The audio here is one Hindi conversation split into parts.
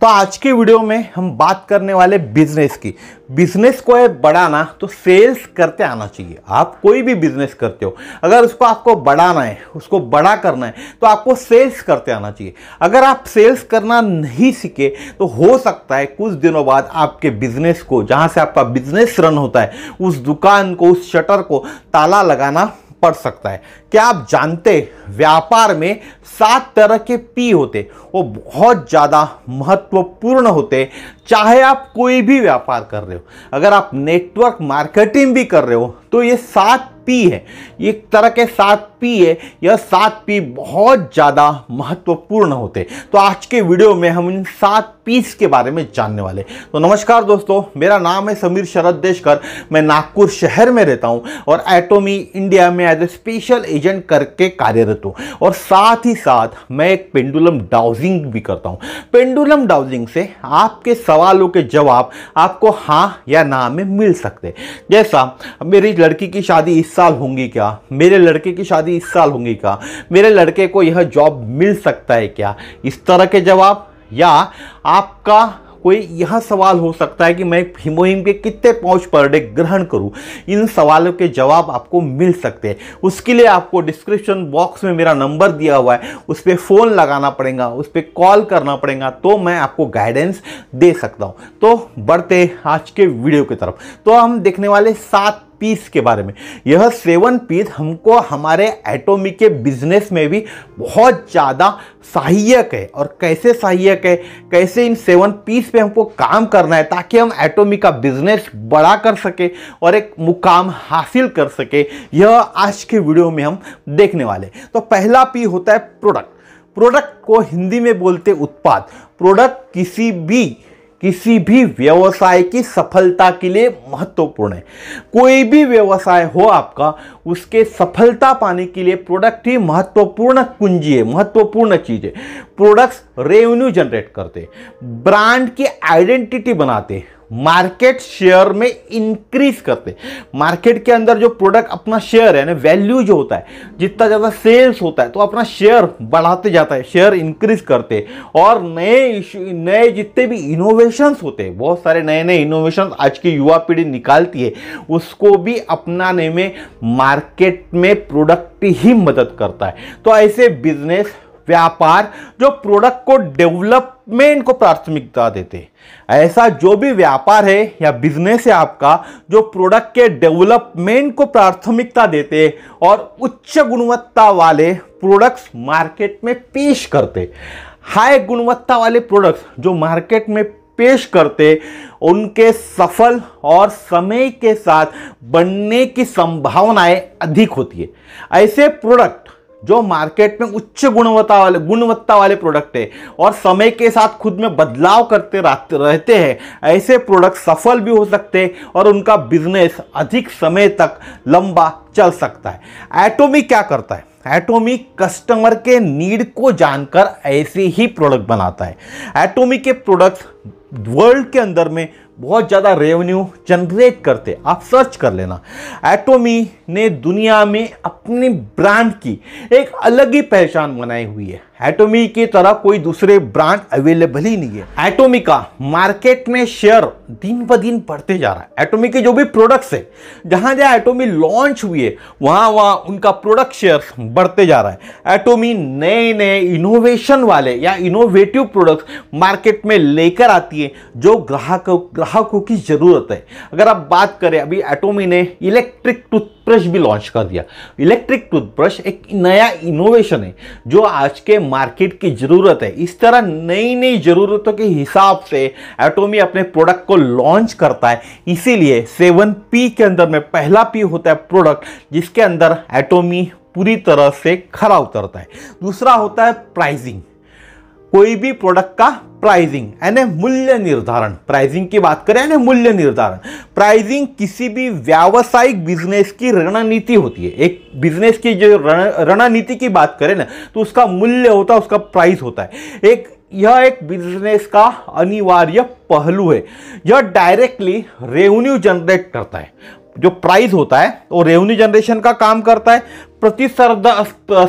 तो आज के वीडियो में हम बात करने वाले बिजनेस की बिजनेस को है बढ़ाना तो सेल्स करते आना चाहिए आप कोई भी बिजनेस करते हो अगर उसको आपको बढ़ाना है उसको बड़ा करना है तो आपको सेल्स करते आना चाहिए अगर आप सेल्स करना नहीं सीखे तो हो सकता है कुछ दिनों बाद आपके बिजनेस को जहाँ से आपका बिजनेस रन होता है उस दुकान को उस शटर को ताला लगाना पड़ सकता है क्या आप जानते व्यापार में सात तरह के पी होते वो बहुत ज़्यादा महत्वपूर्ण होते चाहे आप कोई भी व्यापार कर रहे हो अगर आप नेटवर्क मार्केटिंग भी कर रहे हो तो ये सात पी है एक तरह के सात पी है यह सात पी बहुत ज़्यादा महत्वपूर्ण होते तो आज के वीडियो में हम इन सात पीस के बारे में जानने वाले तो नमस्कार दोस्तों मेरा नाम है समीर शरद देशकर मैं नागपुर शहर में रहता हूँ और एटोमी इंडिया में एज ए स्पेशल एजेंट करके कार्यरत हूँ और साथ ही साथ मैं एक पेंडुलम डाउजिंग भी करता हूँ पेंडुलम डाउजिंग से आपके सवाल सवालों के जवाब आपको हाँ या ना में मिल सकते जैसा मेरी लड़की की शादी इस साल होंगी क्या मेरे लड़के की शादी इस साल होंगी क्या मेरे लड़के को यह जॉब मिल सकता है क्या इस तरह के जवाब या आपका कोई यह सवाल हो सकता है कि मैं हिमोहिम के कितने पाउच पर डे ग्रहण करूं इन सवालों के जवाब आपको मिल सकते हैं उसके लिए आपको डिस्क्रिप्शन बॉक्स में मेरा नंबर दिया हुआ है उस पर फ़ोन लगाना पड़ेगा उस पर कॉल करना पड़ेगा तो मैं आपको गाइडेंस दे सकता हूँ तो बढ़ते आज के वीडियो की तरफ तो हम देखने वाले सात पीस के बारे में यह सेवन पीस हमको हमारे एटोमी के बिजनेस में भी बहुत ज़्यादा सहायक है और कैसे सहायक है कैसे इन सेवन पीस पे हमको काम करना है ताकि हम एटोमी का बिजनेस बड़ा कर सके और एक मुकाम हासिल कर सके यह आज के वीडियो में हम देखने वाले तो पहला पी होता है प्रोडक्ट प्रोडक्ट को हिंदी में बोलते उत्पाद प्रोडक्ट किसी भी किसी भी व्यवसाय की सफलता के लिए महत्वपूर्ण है कोई भी व्यवसाय हो आपका उसके सफलता पाने के लिए प्रोडक्ट ही महत्वपूर्ण कुंजी है महत्वपूर्ण चीज़ है प्रोडक्ट्स रेवेन्यू जनरेट करते ब्रांड की आइडेंटिटी बनाते मार्केट शेयर में इंक्रीज करते मार्केट के अंदर जो प्रोडक्ट अपना शेयर है ना वैल्यू जो होता है जितना ज़्यादा सेल्स होता है तो अपना शेयर बढ़ाते जाता है शेयर इंक्रीज करते और नए नए जितने भी इनोवेशन होते हैं बहुत सारे नए नए इनोवेशन आज की युवा पीढ़ी निकालती है उसको भी अपनाने में मार्केट में प्रोडक्ट ही मदद करता है तो ऐसे बिजनेस व्यापार जो प्रोडक्ट को डेवलपमेंट को प्राथमिकता देते ऐसा जो भी व्यापार है या बिजनेस है आपका जो प्रोडक्ट के डेवलपमेंट को प्राथमिकता देते और उच्च गुणवत्ता वाले प्रोडक्ट्स मार्केट में पेश करते हाई गुणवत्ता वाले प्रोडक्ट्स जो मार्केट में पेश करते उनके सफल और समय के साथ बनने की संभावनाएं अधिक होती है ऐसे प्रोडक्ट जो मार्केट में उच्च गुणवत्ता वाले गुणवत्ता वाले प्रोडक्ट है और समय के साथ खुद में बदलाव करते रहते हैं ऐसे प्रोडक्ट सफल भी हो सकते हैं और उनका बिजनेस अधिक समय तक लंबा चल सकता है एटोमी क्या करता है एटोमी कस्टमर के नीड को जानकर ऐसे ही प्रोडक्ट बनाता है एटोमी के प्रोडक्ट वर्ल्ड के अंदर में बहुत ज़्यादा रेवेन्यू जनरेट करते आप सर्च कर लेना एटोमी ने दुनिया में अपनी ब्रांड की एक अलग ही पहचान बनाई हुई है एटोमी की तरह कोई दूसरे ब्रांड अवेलेबल ही नहीं है एटोमी का मार्केट में शेयर दिन ब दिन बढ़ते जा रहा है एटोमी के जो भी प्रोडक्ट्स है जहाँ जहाँ एटोमी लॉन्च हुई है वहाँ वहाँ उनका प्रोडक्ट शेयर बढ़ते जा रहा है एटोमी नए नए इनोवेशन वाले या इनोवेटिव प्रोडक्ट्स मार्केट में लेकर आती है जो ग्राहकों ग्राहकों की ज़रूरत है अगर आप बात करें अभी एटोमी ने इलेक्ट्रिक टूथ टूथब्रश भी लॉन्च कर दिया इलेक्ट्रिक टूथब्रश एक नया इनोवेशन है जो आज के मार्केट की ज़रूरत है इस तरह नई नई ज़रूरतों के हिसाब से एटोमी अपने प्रोडक्ट को लॉन्च करता है इसीलिए सेवन पी के अंदर में पहला पी होता है प्रोडक्ट जिसके अंदर एटोमी पूरी तरह से खरा उतरता है दूसरा होता है प्राइजिंग कोई भी प्रोडक्ट का प्राइजिंग यानी मूल्य निर्धारण प्राइजिंग की बात करें यानी मूल्य निर्धारण प्राइजिंग किसी भी व्यावसायिक बिजनेस की रणनीति होती है एक बिजनेस की जो रणनीति की बात करें ना तो उसका मूल्य होता है उसका प्राइस होता है एक यह एक बिजनेस का अनिवार्य पहलू है यह डायरेक्टली रेवेन्यू जनरेट करता है जो प्राइस होता है वो रेवेन्यू जनरेशन का काम करता है प्रतिस्पर्धा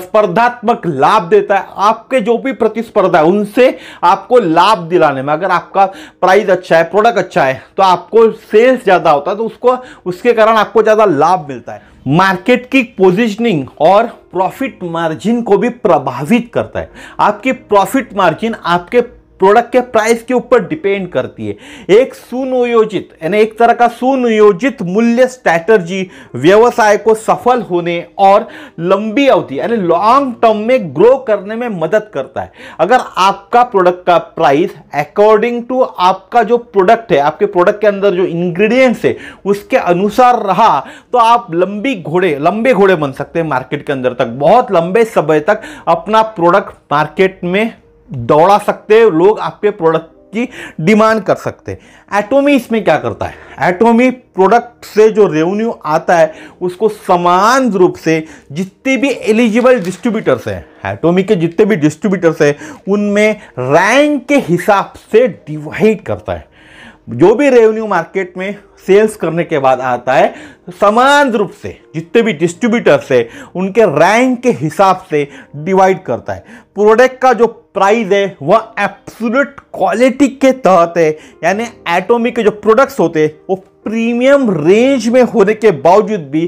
स्पर्धात्मक लाभ देता है आपके जो भी प्रतिस्पर्धा है उनसे आपको लाभ दिलाने में अगर आपका प्राइस अच्छा है प्रोडक्ट अच्छा है तो आपको सेल्स ज़्यादा होता है तो उसको उसके कारण आपको ज़्यादा लाभ मिलता है मार्केट की पोजीशनिंग और प्रॉफिट मार्जिन को भी प्रभावित करता है आपकी प्रॉफिट मार्जिन आपके प्रोडक्ट के प्राइस के ऊपर डिपेंड करती है एक सुनियोजित यानी एक तरह का सुनियोजित मूल्य स्ट्रैटर्जी व्यवसाय को सफल होने और लंबी अवधि यानी लॉन्ग टर्म में ग्रो करने में मदद करता है अगर आपका प्रोडक्ट का प्राइस अकॉर्डिंग टू आपका जो प्रोडक्ट है आपके प्रोडक्ट के अंदर जो इंग्रेडिएंट्स है उसके अनुसार रहा तो आप लंबी घोड़े लंबे घोड़े बन सकते हैं मार्केट के अंदर तक बहुत लंबे समय तक अपना प्रोडक्ट मार्केट में दौड़ा सकते लोग आपके प्रोडक्ट की डिमांड कर सकते हैं एटोमी इसमें क्या करता है एटोमी प्रोडक्ट से जो रेवेन्यू आता है उसको समान रूप से जितने भी एलिजिबल डिस्ट्रीब्यूटर्स हैं एटोमी के जितने भी डिस्ट्रीब्यूटर्स हैं उनमें रैंक के हिसाब से डिवाइड करता है जो भी रेवेन्यू मार्केट में सेल्स करने के बाद आता है समान रूप से जितने भी डिस्ट्रीब्यूटर्स है उनके रैंक के हिसाब से डिवाइड करता है प्रोडक्ट का जो प्राइस है वह एप्सुलट क्वालिटी के तहत है यानी एटोमी के जो प्रोडक्ट्स होते हैं वो प्रीमियम रेंज में होने के बावजूद भी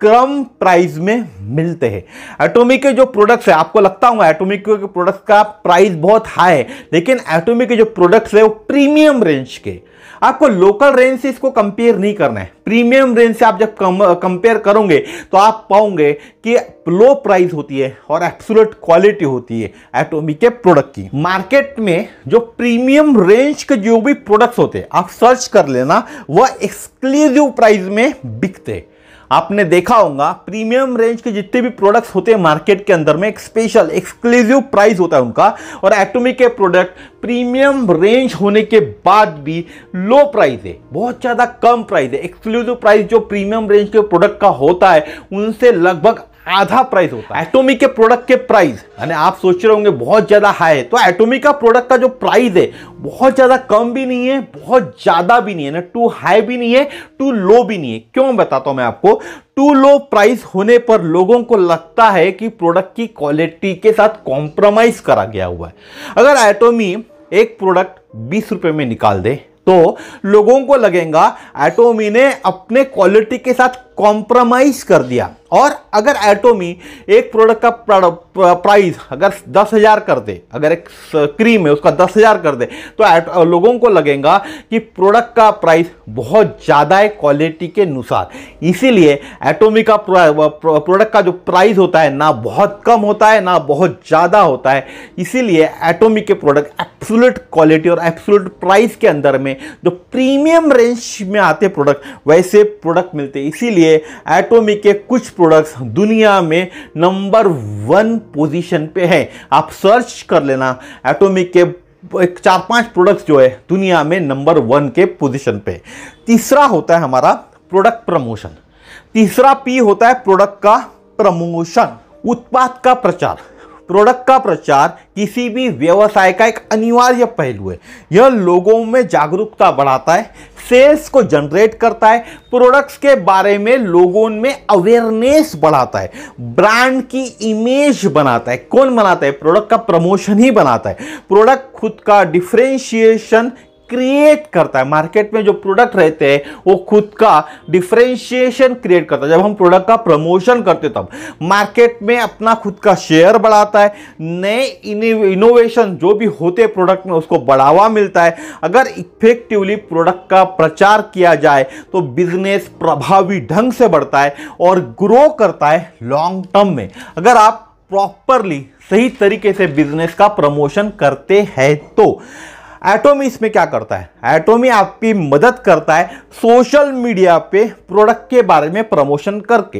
कम प्राइस में मिलते हैं एटोमी के जो प्रोडक्ट्स है आपको लगता होगा एटोमी के प्रोडक्ट्स का प्राइस बहुत हाई है लेकिन एटोमी के जो प्रोडक्ट्स है वो प्रीमियम रेंज के आपको लोकल रेंज से इसको कंपेयर नहीं करना है प्रीमियम रेंज से आप जब कंपेयर करोगे तो आप पाओगे कि लो प्राइस होती है और एप्सुलट क्वालिटी होती है एटोमी के प्रोडक्ट की मार्केट में जो प्रीमियम रेंज के जो भी प्रोडक्ट्स होते हैं आप सर्च कर लेना वह एक्सक्लूसिव प्राइस में बिकते हैं आपने देखा होगा प्रीमियम रेंज के जितने भी प्रोडक्ट्स होते हैं मार्केट के अंदर में एक स्पेशल एक्सक्लूसिव प्राइस होता है उनका और एक्टोमी के प्रोडक्ट प्रीमियम रेंज होने के बाद भी लो प्राइस है बहुत ज़्यादा कम प्राइस है एक्सक्लूसिव प्राइस जो प्रीमियम रेंज के प्रोडक्ट का होता है उनसे लगभग आधा प्राइस होता है एटोमी के प्रोडक्ट के प्राइस यानी आप सोच रहे होंगे बहुत ज़्यादा हाई है तो एटोमी का प्रोडक्ट का जो प्राइस है बहुत ज़्यादा कम भी नहीं है बहुत ज़्यादा भी नहीं है ना टू हाई भी नहीं है टू लो भी नहीं है क्यों बताता हूँ मैं आपको टू लो प्राइस होने पर लोगों को लगता है कि प्रोडक्ट की क्वालिटी के साथ कॉम्प्रोमाइज़ करा गया हुआ है अगर एटोमी एक प्रोडक्ट बीस रुपये में निकाल दे तो लोगों को लगेगा एटोमी ने अपने क्वालिटी के साथ कॉम्प्रोमाइज़ कर दिया और अगर एटोमी एक प्रोडक्ट का प्राइस अगर दस हज़ार कर दे अगर एक क्रीम है उसका दस हज़ार कर दे तो लोगों को लगेगा कि प्रोडक्ट का प्राइस बहुत ज़्यादा है क्वालिटी के अनुसार इसीलिए एटोमी का प्रोडक्ट का जो प्राइस होता है ना बहुत कम होता है ना बहुत ज़्यादा होता है इसीलिए एटोमी के प्रोडक्ट एप्सुलट क्वालिटी और एप्सुलट प्राइस के अंदर में जो प्रीमियम रेंज में आते प्रोडक्ट वैसे प्रोडक्ट मिलते इसीलिए एटोमी के कुछ प्रोडक्ट्स दुनिया में नंबर वन पोजीशन पे है आप सर्च कर लेना एटॉमिक के एक चार पांच प्रोडक्ट्स जो है दुनिया में नंबर वन के पोजीशन पे तीसरा होता है हमारा प्रोडक्ट प्रमोशन तीसरा पी होता है प्रोडक्ट का प्रमोशन उत्पाद का प्रचार प्रोडक्ट का प्रचार किसी भी व्यवसाय का एक अनिवार्य पहलू है यह लोगों में जागरूकता बढ़ाता है सेल्स को जनरेट करता है प्रोडक्ट्स के बारे में लोगों में अवेयरनेस बढ़ाता है ब्रांड की इमेज बनाता है कौन बनाता है प्रोडक्ट का प्रमोशन ही बनाता है प्रोडक्ट खुद का डिफ्रेंशिएशन क्रिएट करता है मार्केट में जो प्रोडक्ट रहते हैं वो खुद का डिफ्रेंशिएशन क्रिएट करता है जब हम प्रोडक्ट का प्रमोशन करते तब मार्केट में अपना खुद का शेयर बढ़ाता है नए इनोवेशन जो भी होते प्रोडक्ट में उसको बढ़ावा मिलता है अगर इफेक्टिवली प्रोडक्ट का प्रचार किया जाए तो बिजनेस प्रभावी ढंग से बढ़ता है और ग्रो करता है लॉन्ग टर्म में अगर आप प्रॉपरली सही तरीके से बिजनेस का प्रमोशन करते हैं तो एटोमी इसमें क्या करता है एटोमी आपकी मदद करता है सोशल मीडिया पे प्रोडक्ट के बारे में प्रमोशन करके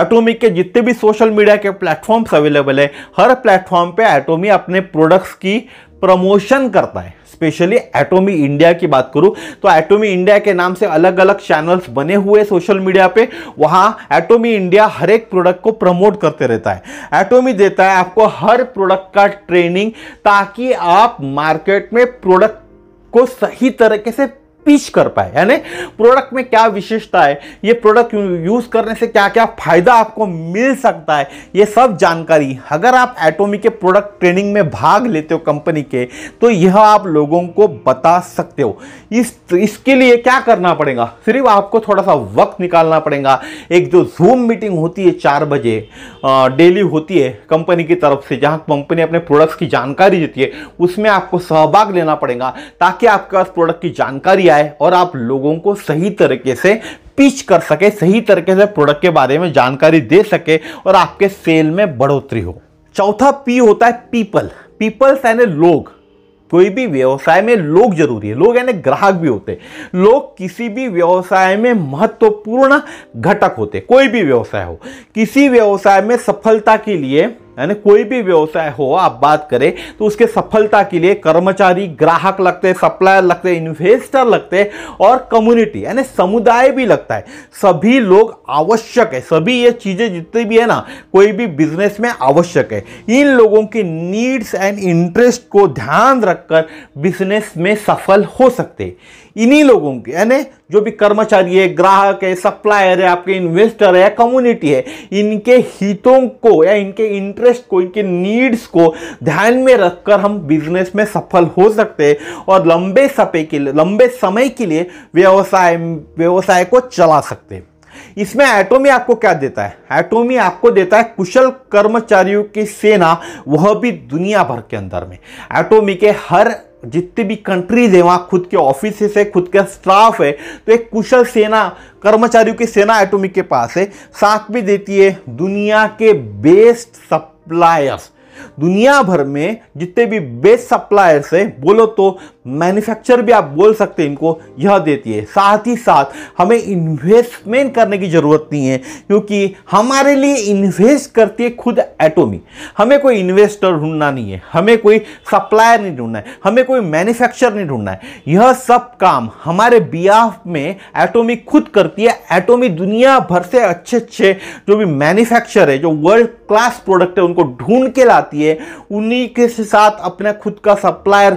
एटोमी के जितने भी सोशल मीडिया के प्लेटफॉर्म्स अवेलेबल है हर प्लेटफॉर्म पे एटोमी अपने प्रोडक्ट्स की प्रमोशन करता है स्पेशली एटोमी इंडिया की बात करूं तो एटोमी इंडिया के नाम से अलग अलग चैनल्स बने हुए सोशल मीडिया पे वहाँ एटोमी इंडिया हर एक प्रोडक्ट को प्रमोट करते रहता है एटोमी देता है आपको हर प्रोडक्ट का ट्रेनिंग ताकि आप मार्केट में प्रोडक्ट को सही तरीके से पिच कर पाए यानी प्रोडक्ट में क्या विशेषता है ये प्रोडक्ट यूज़ करने से क्या क्या फ़ायदा आपको मिल सकता है ये सब जानकारी अगर आप एटोमी के प्रोडक्ट ट्रेनिंग में भाग लेते हो कंपनी के तो यह आप लोगों को बता सकते हो इस इसके लिए क्या करना पड़ेगा सिर्फ आपको थोड़ा सा वक्त निकालना पड़ेगा एक जो जूम मीटिंग होती है चार बजे डेली होती है कंपनी की तरफ से जहां कंपनी अपने प्रोडक्ट्स की जानकारी देती है उसमें आपको सहभाग लेना पड़ेगा ताकि आपके पास प्रोडक्ट की जानकारी आए जाए और आप लोगों को सही तरीके से पिच कर सके सही तरीके से प्रोडक्ट के बारे में जानकारी दे सके और आपके सेल में बढ़ोतरी हो चौथा पी होता है पीपल पीपल्स यानी लोग कोई भी व्यवसाय में लोग जरूरी है लोग यानी ग्राहक भी होते लोग किसी भी व्यवसाय में महत्वपूर्ण घटक होते कोई भी व्यवसाय हो किसी व्यवसाय में सफलता के लिए यानी कोई भी व्यवसाय हो आप बात करें तो उसके सफलता के लिए कर्मचारी ग्राहक लगते हैं सप्लायर लगते हैं इन्वेस्टर लगते हैं और कम्युनिटी यानी समुदाय भी लगता है सभी लोग आवश्यक है सभी ये चीज़ें जितनी भी है ना कोई भी बिजनेस में आवश्यक है इन लोगों की नीड्स एंड इंटरेस्ट को ध्यान रखकर बिजनेस में सफल हो सकते इन्हीं लोगों के यानी जो भी कर्मचारी है ग्राहक है सप्लायर है आपके इन्वेस्टर है कम्युनिटी है इनके हितों को या इनके इंटरेस्ट को इनके नीड्स को ध्यान में रखकर हम बिजनेस में सफल हो सकते हैं और लंबे समय के लिए लंबे समय के लिए व्यवसाय व्यवसाय को चला सकते हैं इसमें एटोमी आपको क्या देता है एटोमी आपको देता है कुशल कर्मचारियों की सेना वह भी दुनिया भर के अंदर में एटोमी के हर जितने भी कंट्रीज है वहाँ खुद के ऑफिस है खुद का स्टाफ है तो एक कुशल सेना कर्मचारियों की सेना एटॉमिक के पास है साथ भी देती है दुनिया के बेस्ट सप्लायर्स दुनिया भर में जितने भी बेस्ट सप्लायर्स है बोलो तो मैन्युफैक्चर भी आप बोल सकते हैं इनको यह देती है साथ ही साथ हमें इन्वेस्टमेंट करने की ज़रूरत नहीं है क्योंकि हमारे लिए इन्वेस्ट करती है खुद एटोमी हमें कोई इन्वेस्टर ढूंढना नहीं है हमें कोई सप्लायर नहीं ढूंढना है हमें कोई मैन्युफैक्चर नहीं ढूंढना है यह सब काम हमारे बिहाफ में एटोमी खुद करती है एटोमी दुनिया भर से अच्छे अच्छे जो भी मैन्युफैक्चर है जो वर्ल्ड क्लास प्रोडक्ट है उनको ढूंढ के लाती है उन्हीं के साथ अपना खुद का सप्लायर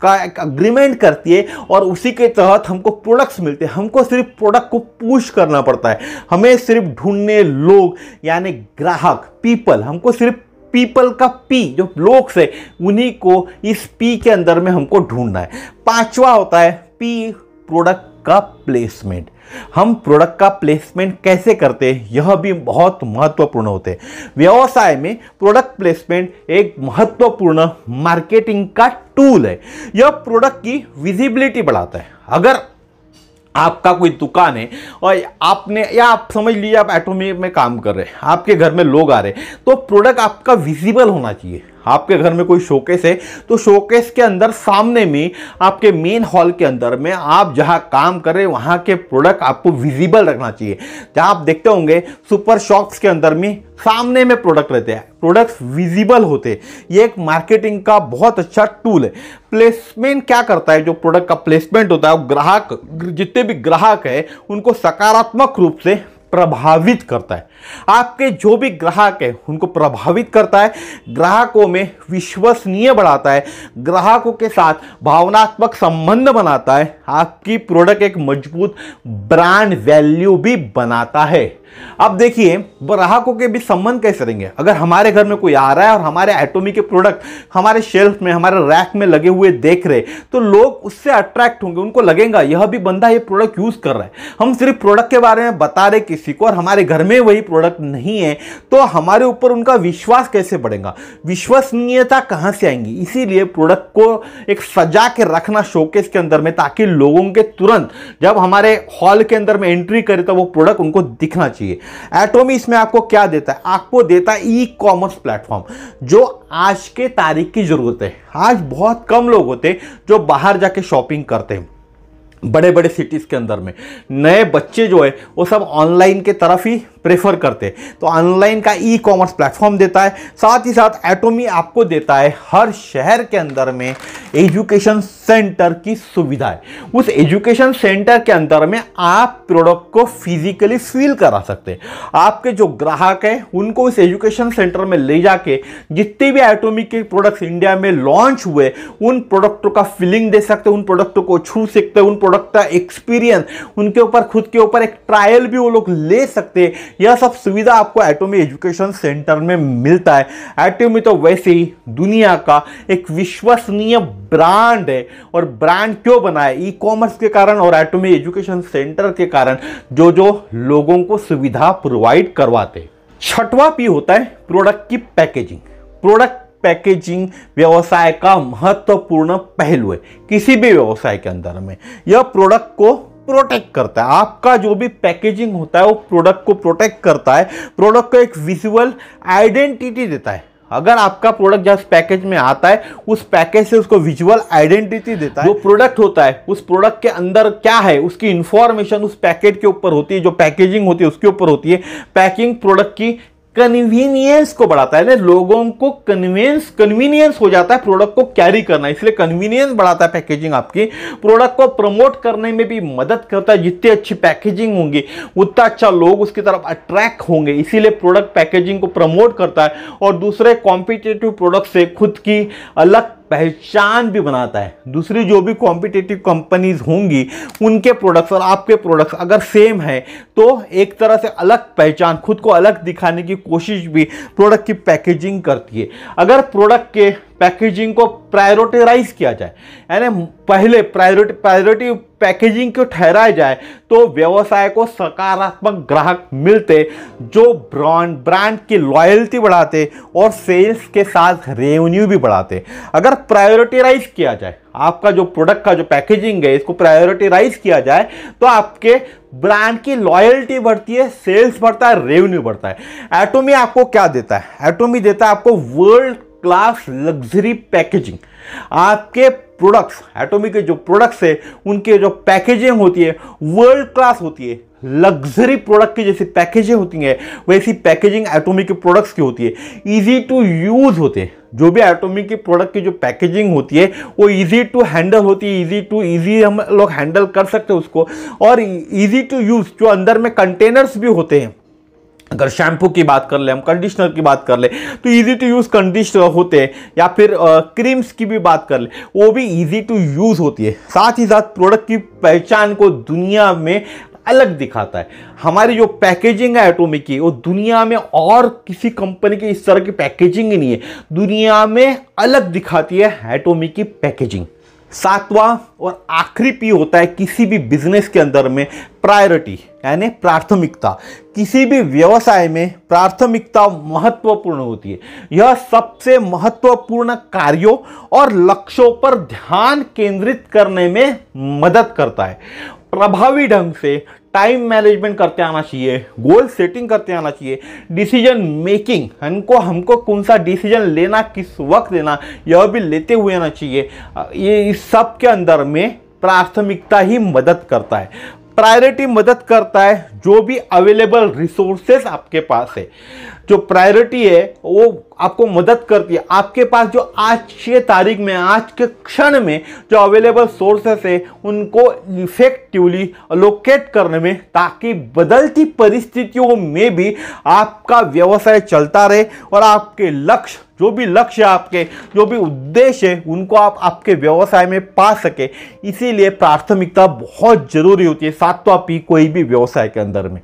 का एक अग्रीमेंट करती है और उसी के तहत हमको प्रोडक्ट्स मिलते हैं हमको सिर्फ प्रोडक्ट को पुश करना पड़ता है हमें सिर्फ ढूंढने लोग यानी ग्राहक पीपल हमको सिर्फ पीपल का पी जो लोग से उन्हीं को इस पी के अंदर में हमको ढूंढना है पांचवा होता है पी प्रोडक्ट का प्लेसमेंट हम प्रोडक्ट का प्लेसमेंट कैसे करते हैं यह भी बहुत महत्वपूर्ण होते हैं व्यवसाय में प्रोडक्ट प्लेसमेंट एक महत्वपूर्ण मार्केटिंग का टूल है यह प्रोडक्ट की विजिबिलिटी बढ़ाता है अगर आपका कोई दुकान है और आपने या आप समझ लीजिए आप एटोमी में काम कर रहे हैं आपके घर में लोग आ रहे हैं तो प्रोडक्ट आपका विजिबल होना चाहिए आपके घर में कोई शोकेस है तो शोकेस के अंदर सामने में आपके मेन हॉल के अंदर में आप जहाँ काम कर रहे वहां के प्रोडक्ट आपको विजिबल रखना चाहिए जहाँ आप देखते होंगे सुपर शॉप्स के अंदर में सामने में प्रोडक्ट रहते हैं प्रोडक्ट्स विजिबल होते हैं ये एक मार्केटिंग का बहुत अच्छा टूल है प्लेसमेंट क्या करता है जो प्रोडक्ट का प्लेसमेंट होता है वो ग्राहक जितने भी ग्राहक है उनको सकारात्मक रूप से प्रभावित करता है आपके जो भी ग्राहक है उनको प्रभावित करता है ग्राहकों में विश्वसनीय बढ़ाता है ग्राहकों के साथ भावनात्मक संबंध बनाता है आपकी प्रोडक्ट एक मजबूत ब्रांड वैल्यू भी बनाता है अब देखिए ग्राहकों के बीच संबंध कैसे रहेंगे अगर हमारे घर में कोई आ रहा है और हमारे एटोमी के प्रोडक्ट हमारे शेल्फ में हमारे रैक में लगे हुए देख रहे तो लोग उससे अट्रैक्ट होंगे उनको लगेगा यह भी बंदा ये प्रोडक्ट यूज़ कर रहा है हम सिर्फ प्रोडक्ट के बारे में बता रहे किसी को और हमारे घर में वही प्रोडक्ट नहीं है तो हमारे ऊपर उनका विश्वास कैसे बढ़ेगा विश्वसनीयता कहाँ से आएंगी इसीलिए प्रोडक्ट को एक सजा के रखना शोकेस के अंदर में ताकि लोगों के तुरंत जब हमारे हॉल के अंदर में एंट्री करें तो वो प्रोडक्ट उनको दिखना चाहिए चाहिए एटोमी इसमें आपको क्या देता है आपको देता है ई कॉमर्स प्लेटफॉर्म जो आज के तारीख की ज़रूरत है आज बहुत कम लोग होते जो बाहर जाके शॉपिंग करते हैं बड़े बड़े सिटीज़ के अंदर में नए बच्चे जो है वो सब ऑनलाइन के तरफ ही प्रेफर करते हैं तो ऑनलाइन का ई कॉमर्स प्लेटफॉर्म देता है साथ ही साथ एटोमी आपको देता है हर शहर के अंदर में एजुकेशन सेंटर की सुविधा है उस एजुकेशन सेंटर के अंदर में आप प्रोडक्ट को फिजिकली फील करा सकते हैं आपके जो ग्राहक हैं उनको इस एजुकेशन सेंटर में ले जाके जितने भी एटोमी के प्रोडक्ट्स इंडिया में लॉन्च हुए उन प्रोडक्टों का फीलिंग दे सकते उन प्रोडक्टों को छू सकते उन प्रोडक्ट का एक्सपीरियंस उनके ऊपर खुद के ऊपर एक ट्रायल भी वो लोग ले सकते हैं यह सब सुविधा आपको एटोमी एजुकेशन सेंटर में मिलता है एटोमी तो वैसे ही दुनिया का एक विश्वसनीय ब्रांड है और ब्रांड क्यों बना है ई कॉमर्स के कारण और एटोमी एजुकेशन सेंटर के कारण जो जो लोगों को सुविधा प्रोवाइड करवाते छठवा पी होता है प्रोडक्ट की पैकेजिंग प्रोडक्ट पैकेजिंग व्यवसाय का महत्वपूर्ण पहलू है किसी भी व्यवसाय के अंदर में यह प्रोडक्ट को प्रोटेक्ट करता है आपका जो भी पैकेजिंग होता है वो प्रोडक्ट को प्रोटेक्ट करता है प्रोडक्ट को एक विजुअल आइडेंटिटी देता है अगर आपका प्रोडक्ट जिस पैकेज में आता है उस पैकेज से उसको विजुअल आइडेंटिटी देता है जो प्रोडक्ट होता है उस प्रोडक्ट के अंदर क्या है उसकी इंफॉर्मेशन उस पैकेट के ऊपर होती है जो पैकेजिंग होती है उसके ऊपर होती है पैकिंग प्रोडक्ट की कन्वीनियंस को बढ़ाता है लोगों को कन्वीनियंस कन्वीनियंस हो जाता है प्रोडक्ट को कैरी करना इसलिए कन्वीनियंस बढ़ाता है पैकेजिंग आपकी प्रोडक्ट को प्रमोट करने में भी मदद करता है जितनी अच्छी पैकेजिंग होगी उतना अच्छा लोग उसकी तरफ अट्रैक्ट होंगे इसीलिए प्रोडक्ट पैकेजिंग को प्रमोट करता है और दूसरे कॉम्पिटेटिव प्रोडक्ट से खुद की अलग पहचान भी बनाता है दूसरी जो भी कॉम्पिटेटिव कंपनीज होंगी उनके प्रोडक्ट्स और आपके प्रोडक्ट्स अगर सेम है तो एक तरह से अलग पहचान खुद को अलग दिखाने की कोशिश भी प्रोडक्ट की पैकेजिंग करती है अगर प्रोडक्ट के पैकेजिंग को प्रायोरिटाइज किया जाए यानी पहले प्रायोरिटी प्रायोरिटी पैकेजिंग को ठहराया जाए तो व्यवसाय को सकारात्मक ग्राहक मिलते जो ब्रांड ब्रांड की लॉयल्टी बढ़ाते और सेल्स के साथ रेवेन्यू भी बढ़ाते अगर प्रायोरिटाइज किया जाए आपका जो प्रोडक्ट का जो पैकेजिंग है इसको प्रायोरिटाइज किया जाए तो आपके ब्रांड की लॉयल्टी बढ़ती है सेल्स बढ़ता है रेवेन्यू बढ़ता है एटोमी आपको क्या देता है एटोमी देता है आपको वर्ल्ड क्लास लग्जरी पैकेजिंग आपके प्रोडक्ट्स एटोमी के जो प्रोडक्ट्स है उनके जो पैकेजिंग होती है वर्ल्ड क्लास होती है लग्जरी प्रोडक्ट की जैसी पैकेजें होती हैं वैसी पैकेजिंग एटोमी के प्रोडक्ट्स की होती है इजी टू यूज़ होते हैं जो भी एटोमी के प्रोडक्ट की जो पैकेजिंग होती है वो इजी टू हैंडल होती है इजी टू इजी हम लोग हैंडल कर सकते हैं उसको और इजी टू यूज़ जो अंदर में कंटेनर्स भी होते हैं अगर शैम्पू की बात कर ले हम कंडीशनर की बात कर ले तो इजी टू यूज़ कंडीशनर होते हैं या फिर आ, क्रीम्स की भी बात कर ले वो भी इजी टू यूज़ होती है साथ ही साथ प्रोडक्ट की पहचान को दुनिया में अलग दिखाता है हमारी जो पैकेजिंग है एटोमिक की वो दुनिया में और किसी कंपनी की इस तरह की पैकेजिंग ही नहीं है दुनिया में अलग दिखाती है एटोमिक की पैकेजिंग सातवां और आखिरी पी होता है किसी भी बिजनेस के अंदर में प्रायोरिटी यानी प्राथमिकता किसी भी व्यवसाय में प्राथमिकता महत्वपूर्ण होती है यह सबसे महत्वपूर्ण कार्यों और लक्ष्यों पर ध्यान केंद्रित करने में मदद करता है प्रभावी ढंग से टाइम मैनेजमेंट करते आना चाहिए गोल सेटिंग करते आना चाहिए डिसीजन मेकिंग हमको हमको कौन सा डिसीजन लेना किस वक्त लेना यह भी लेते हुए आना चाहिए ये इस सब के अंदर में प्राथमिकता ही मदद करता है प्रायोरिटी मदद करता है जो भी अवेलेबल रिसोर्सेस आपके पास है जो प्रायोरिटी है वो आपको मदद करती है आपके पास जो आज के तारीख में आज के क्षण में जो अवेलेबल सोर्सेस है उनको इफेक्टिवली लोकेट करने में ताकि बदलती परिस्थितियों में भी आपका व्यवसाय चलता रहे और आपके लक्ष्य जो भी लक्ष्य आपके जो भी उद्देश्य है उनको आप आपके व्यवसाय में पा सके इसीलिए प्राथमिकता बहुत जरूरी होती है सातवा पी कोई भी व्यवसाय के अंदर में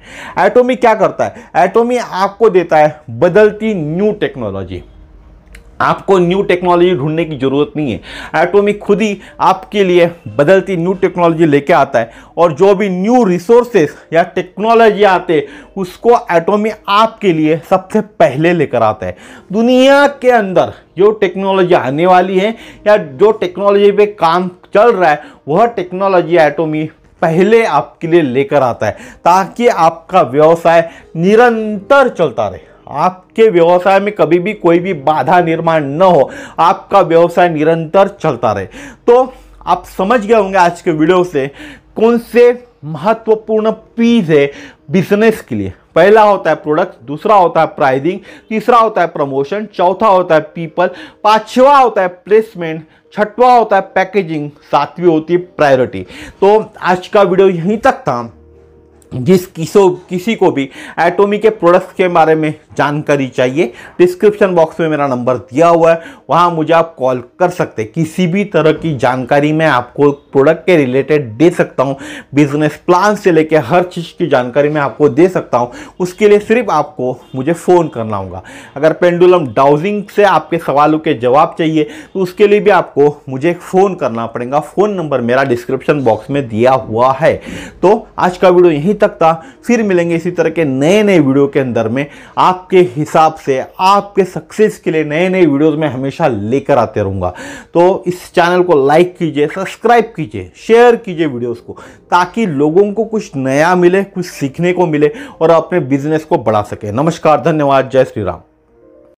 एटोमी क्या करता है एटोमी आपको देता है बदलती न्यू टेक्नोलॉजी आपको न्यू टेक्नोलॉजी ढूंढने की ज़रूरत नहीं है एटोमिक खुद ही आपके लिए बदलती न्यू टेक्नोलॉजी लेके आता है और जो भी न्यू रिसोर्सेस या टेक्नोलॉजी आते उसको एटोमिक आपके लिए सबसे पहले लेकर आता है दुनिया के अंदर जो टेक्नोलॉजी आने वाली है या जो टेक्नोलॉजी पे काम चल रहा है वह टेक्नोलॉजी एटोमी पहले आपके लिए लेकर आता है ताकि आपका व्यवसाय निरंतर चलता रहे आपके व्यवसाय में कभी भी कोई भी बाधा निर्माण न हो आपका व्यवसाय निरंतर चलता रहे तो आप समझ गए होंगे आज के वीडियो से कौन से महत्वपूर्ण पीज है बिजनेस के लिए पहला होता है प्रोडक्ट दूसरा होता है प्राइजिंग तीसरा होता है प्रमोशन चौथा होता है पीपल पांचवा होता है प्लेसमेंट छठवा होता है पैकेजिंग सातवीं होती है प्रायोरिटी तो आज का वीडियो यहीं तक था जिस किसो किसी को भी एटोमी के प्रोडक्ट्स के बारे में जानकारी चाहिए डिस्क्रिप्शन बॉक्स में मेरा नंबर दिया हुआ है वहाँ मुझे आप कॉल कर सकते हैं किसी भी तरह की जानकारी मैं आपको प्रोडक्ट के रिलेटेड दे सकता हूँ बिजनेस प्लान से लेकर हर चीज़ की जानकारी मैं आपको दे सकता हूँ उसके लिए सिर्फ आपको मुझे फ़ोन करना होगा अगर पेंडुलम डाउजिंग से आपके सवालों के जवाब चाहिए तो उसके लिए भी आपको मुझे फ़ोन करना पड़ेगा फ़ोन नंबर मेरा डिस्क्रिप्शन बॉक्स में दिया हुआ है तो आज का वीडियो यहीं तक था फिर मिलेंगे इसी तरह के नए नए वीडियो के अंदर में आपके हिसाब से आपके सक्सेस के लिए नए नए वीडियोज़ में हमेशा लेकर आते रहूंगा तो इस चैनल को लाइक कीजिए सब्सक्राइब कीजिए शेयर कीजिए वीडियोज़ को ताकि लोगों को कुछ नया मिले कुछ सीखने को मिले और अपने बिजनेस को बढ़ा सके नमस्कार धन्यवाद जय श्री राम